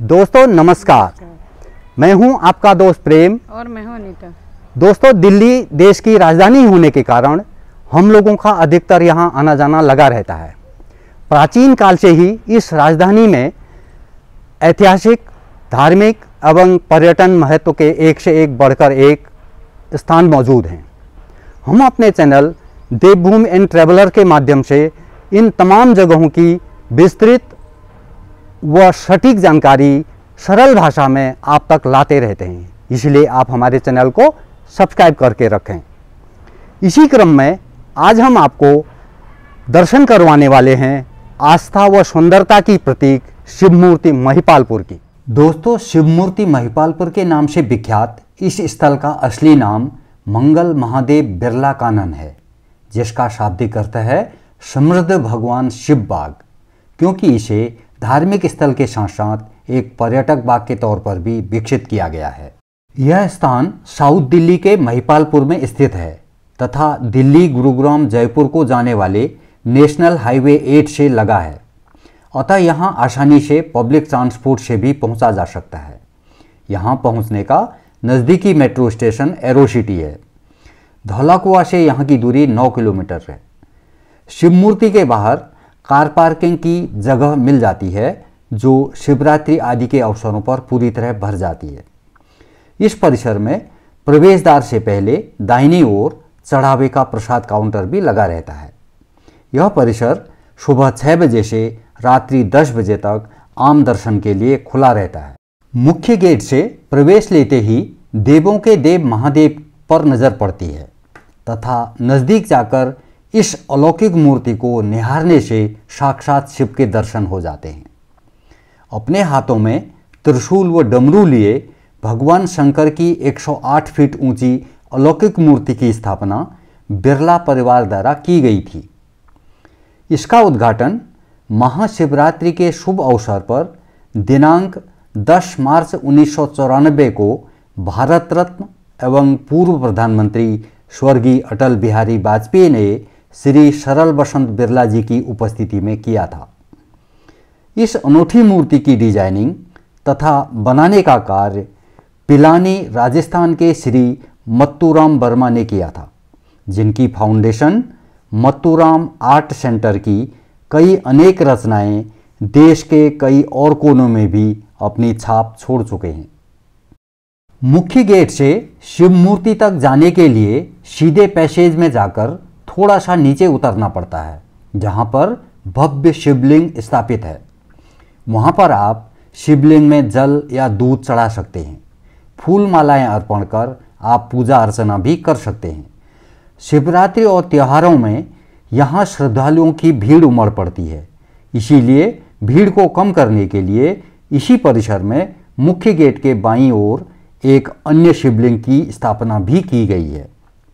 दोस्तों नमस्कार मैं हूं आपका दोस्त प्रेम और मैं हूं अनीता दोस्तों दिल्ली देश की राजधानी होने के कारण हम लोगों का अधिकतर यहां आना जाना लगा रहता है प्राचीन काल से ही इस राजधानी में ऐतिहासिक धार्मिक एवं पर्यटन महत्व के एक से एक बढ़कर एक स्थान मौजूद हैं हम अपने चैनल देवभूमि एंड ट्रेवलर के माध्यम से इन तमाम जगहों की विस्तृत वह सटीक जानकारी सरल भाषा में आप तक लाते रहते हैं इसलिए आप हमारे चैनल को सब्सक्राइब करके रखें इसी क्रम में आज हम आपको दर्शन करवाने वाले हैं आस्था व सुंदरता की प्रतीक शिव मूर्ति महिपालपुर की दोस्तों शिव मूर्ति महिपालपुर के नाम से विख्यात इस स्थल का असली नाम मंगल महादेव बिरला कानन है जिसका शाब्दिक अर्थ है समृद्ध भगवान शिव बाग क्योंकि इसे धार्मिक स्थल के साथ साथ एक पर्यटक बाग के तौर पर भी विकसित किया गया है यह स्थान साउथ दिल्ली के महिपालपुर में स्थित है तथा दिल्ली गुरुग्राम जयपुर को जाने वाले नेशनल हाईवे एट से लगा है अतः यहाँ आसानी से पब्लिक ट्रांसपोर्ट से भी पहुँचा जा सकता है यहाँ पहुँचने का नज़दीकी मेट्रो स्टेशन एरो सिटी है धौलाकुआ से यहाँ की दूरी 9 किलोमीटर है शिवमूर्ति के बाहर कार पार्किंग की जगह मिल जाती है जो शिवरात्रि आदि के अवसरों पर पूरी तरह भर जाती है इस परिसर में प्रवेश द्वार से पहले दाहिनी ओर चढ़ावे का प्रसाद काउंटर भी लगा रहता है यह परिसर सुबह छः बजे से रात्रि दस बजे तक आम दर्शन के लिए खुला रहता है मुख्य गेट से प्रवेश लेते ही देवों के देव महादेव पर नज़र पड़ती है तथा नज़दीक जाकर इस अलौकिक मूर्ति को निहारने से साक्षात शिव के दर्शन हो जाते हैं अपने हाथों में त्रिशूल व डमरू लिए भगवान शंकर की 108 फीट ऊंची अलौकिक मूर्ति की स्थापना बिरला परिवार द्वारा की गई थी इसका उद्घाटन महाशिवरात्रि के शुभ अवसर पर दिनांक 10 मार्च उन्नीस को भारत रत्न एवं पूर्व प्रधानमंत्री स्वर्गीय अटल बिहारी वाजपेयी ने श्री सरल बसंत बिरला जी की उपस्थिति में किया था इस अनूठी मूर्ति की डिजाइनिंग तथा बनाने का कार्य पिलानी राजस्थान के श्री मत्तूराम वर्मा ने किया था जिनकी फाउंडेशन मत्तूराम आर्ट सेंटर की कई अनेक रचनाएं देश के कई और कोनों में भी अपनी छाप छोड़ चुके हैं मुख्य गेट से शिव मूर्ति तक जाने के लिए सीधे पैसेज में जाकर थोड़ा सा नीचे उतरना पड़ता है जहाँ पर भव्य शिवलिंग स्थापित है वहाँ पर आप शिवलिंग में जल या दूध चढ़ा सकते हैं फूल मालाएँ अर्पण कर आप पूजा अर्चना भी कर सकते हैं शिवरात्रि और त्योहारों में यहाँ श्रद्धालुओं की भीड़ उमड़ पड़ती है इसीलिए भीड़ को कम करने के लिए इसी परिसर में मुख्य गेट के बाईं ओर एक अन्य शिवलिंग की स्थापना भी की गई है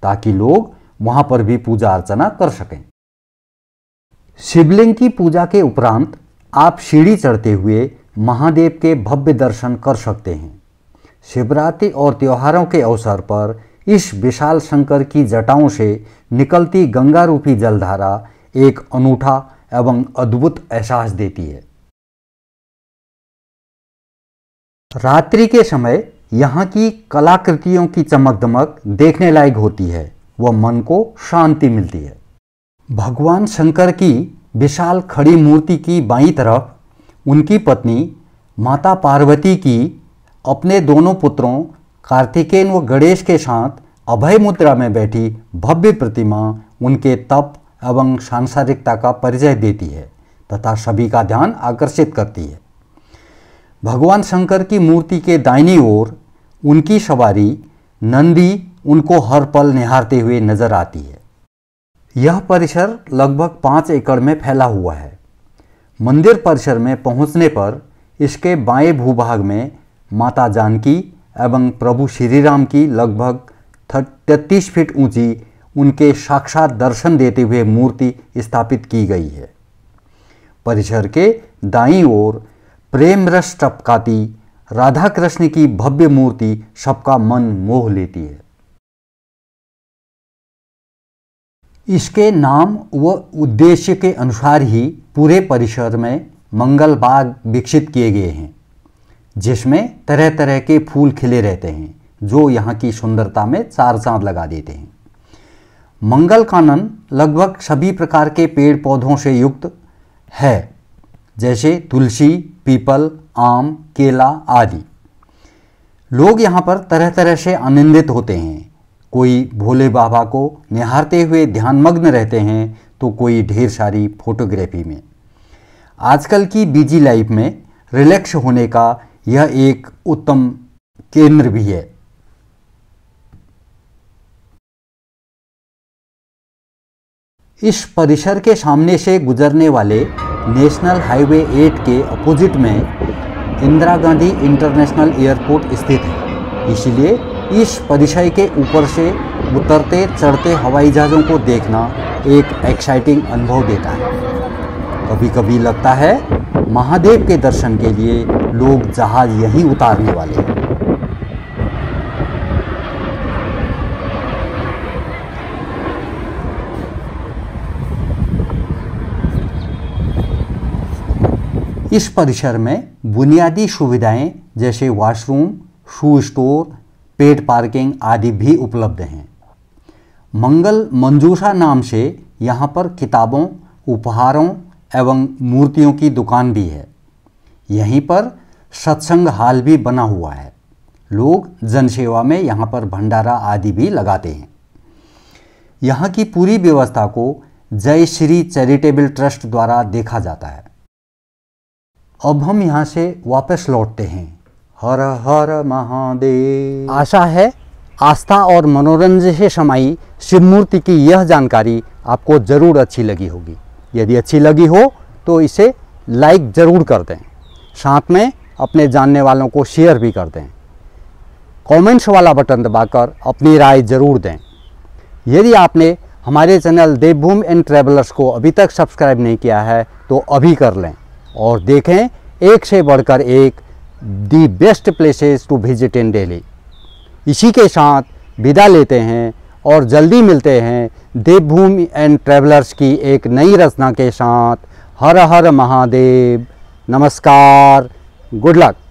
ताकि लोग वहां पर भी पूजा अर्चना कर सकें शिवलिंग की पूजा के उपरांत आप सीढ़ी चढ़ते हुए महादेव के भव्य दर्शन कर सकते हैं शिवरात्रि और त्योहारों के अवसर पर इस विशाल शंकर की जटाओं से निकलती गंगा रूपी जलधारा एक अनूठा एवं अद्भुत एहसास देती है रात्रि के समय यहाँ की कलाकृतियों की चमक दमक देखने लायक होती है व मन को शांति मिलती है भगवान शंकर की विशाल खड़ी मूर्ति की बाई तरफ उनकी पत्नी माता पार्वती की अपने दोनों पुत्रों कार्तिकेन व गणेश के साथ अभय मुद्रा में बैठी भव्य प्रतिमा उनके तप एवं सांसारिकता का परिचय देती है तथा सभी का ध्यान आकर्षित करती है भगवान शंकर की मूर्ति के दाहिनी ओर उनकी सवारी नंदी उनको हर पल निहारते हुए नजर आती है यह परिसर लगभग पाँच एकड़ में फैला हुआ है मंदिर परिसर में पहुंचने पर इसके बाएं भूभाग में माता जानकी एवं प्रभु श्री राम की लगभग तैतीस फीट ऊंची उनके साक्षात दर्शन देते हुए मूर्ति स्थापित की गई है परिसर के दाईं ओर प्रेम रस टपकाती राधा कृष्ण की भव्य मूर्ति सबका मन मोह लेती है इसके नाम व उद्देश्य के अनुसार ही पूरे परिसर में मंगल बाग विकसित किए गए हैं जिसमें तरह तरह के फूल खिले रहते हैं जो यहाँ की सुंदरता में चार चांद लगा देते हैं मंगल कानन लगभग सभी प्रकार के पेड़ पौधों से युक्त है जैसे तुलसी पीपल आम केला आदि लोग यहाँ पर तरह तरह से आनंदित होते हैं कोई भोले बाबा को निहारते हुए ध्यानमग्न रहते हैं तो कोई ढेर सारी फोटोग्राफी में आजकल की बिजी लाइफ में रिलैक्स होने का यह एक उत्तम केंद्र भी है इस परिसर के सामने से गुजरने वाले नेशनल हाईवे 8 के अपोजिट में इंदिरा गांधी इंटरनेशनल एयरपोर्ट स्थित है इसलिए इस परिसर के ऊपर से उतरते चढ़ते हवाई जहाज़ों को देखना एक एक्साइटिंग अनुभव देता है कभी कभी लगता है महादेव के दर्शन के लिए लोग जहाज़ यहीं उतारने वाले हैं इस परिसर में बुनियादी सुविधाएं जैसे washroom shoe store paid parking आदि भी उपलब्ध हैं मंगल मंजूषा नाम से यहाँ पर किताबों उपहारों एवं मूर्तियों की दुकान भी है यहीं पर सत्संग हाल भी बना हुआ है लोग जनसेवा में यहाँ पर भंडारा आदि भी लगाते हैं यहाँ की पूरी व्यवस्था को जय श्री चैरिटेबल ट्रस्ट द्वारा देखा जाता है अब हम यहाँ से वापस लौटते हैं हर हर महादेव आशा है आस्था और मनोरंजन से समाई शिव मूर्ति की यह जानकारी आपको ज़रूर अच्छी लगी होगी यदि अच्छी लगी हो तो इसे लाइक ज़रूर कर दें साथ में अपने जानने वालों को शेयर भी कर दें कमेंट्स वाला बटन दबाकर अपनी राय ज़रूर दें यदि आपने हमारे चैनल देवभूमि एंड ट्रेवलर्स को अभी तक सब्सक्राइब नहीं किया है तो अभी कर लें और देखें एक से बढ़कर एक the best places to visit in Delhi इसी के साथ विदा लेते हैं और जल्दी मिलते हैं देवभूमि एंड ट्रेवलर्स की एक नई रचना के साथ हर हर महादेव नमस्कार गुड लक